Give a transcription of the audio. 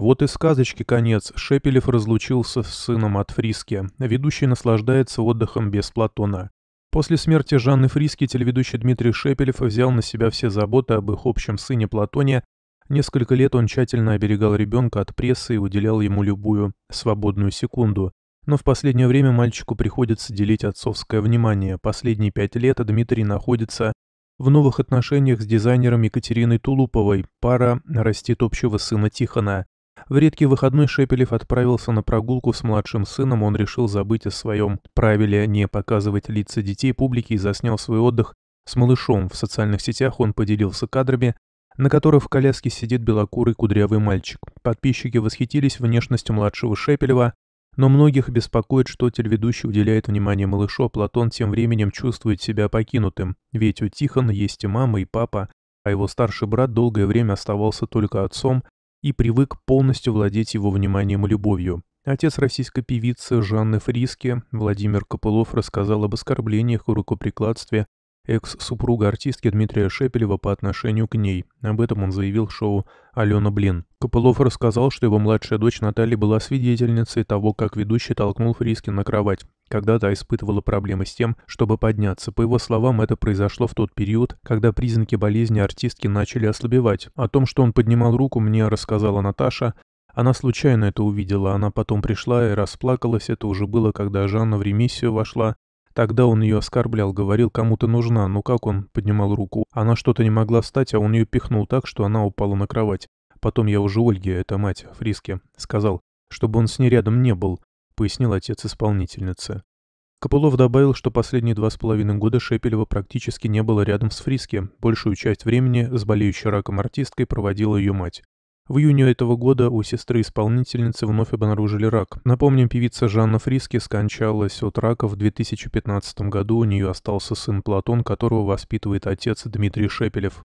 Вот и сказочки конец. Шепелев разлучился с сыном от Фриски. Ведущий наслаждается отдыхом без Платона. После смерти Жанны Фриски телеведущий Дмитрий Шепелев взял на себя все заботы об их общем сыне Платоне. Несколько лет он тщательно оберегал ребенка от прессы и уделял ему любую свободную секунду. Но в последнее время мальчику приходится делить отцовское внимание. Последние пять лет Дмитрий находится в новых отношениях с дизайнером Екатериной Тулуповой. Пара растит общего сына Тихона. В редкий выходной Шепелев отправился на прогулку с младшим сыном, он решил забыть о своем правиле не показывать лица детей публике и заснял свой отдых с малышом. В социальных сетях он поделился кадрами, на которых в коляске сидит белокурый кудрявый мальчик. Подписчики восхитились внешностью младшего Шепелева, но многих беспокоит, что телеведущий уделяет внимание малышу, а Платон тем временем чувствует себя покинутым, ведь у Тихона есть и мама, и папа, а его старший брат долгое время оставался только отцом и привык полностью владеть его вниманием и любовью. Отец российской певицы Жанны Фриске Владимир Копылов, рассказал об оскорблениях и рукоприкладстве, экс-супруга артистки Дмитрия Шепелева по отношению к ней. Об этом он заявил шоу «Алена Блин». Копылов рассказал, что его младшая дочь Наталья была свидетельницей того, как ведущий толкнул Фриски на кровать, когда то испытывала проблемы с тем, чтобы подняться. По его словам, это произошло в тот период, когда признаки болезни артистки начали ослабевать. О том, что он поднимал руку, мне рассказала Наташа, она случайно это увидела, она потом пришла и расплакалась, это уже было, когда Жанна в ремиссию вошла, Тогда он ее оскорблял, говорил, кому ты нужна, но как он, поднимал руку. Она что-то не могла встать, а он ее пихнул так, что она упала на кровать. Потом я уже Ольге, это мать, Фриске, сказал, чтобы он с ней рядом не был, пояснил отец исполнительницы. Копылов добавил, что последние два с половиной года Шепелева практически не было рядом с Фриске. Большую часть времени с болеющей раком артисткой проводила ее мать. В июне этого года у сестры-исполнительницы вновь обнаружили рак. Напомним, певица Жанна Фриски скончалась от рака в 2015 году, у нее остался сын Платон, которого воспитывает отец Дмитрий Шепелев.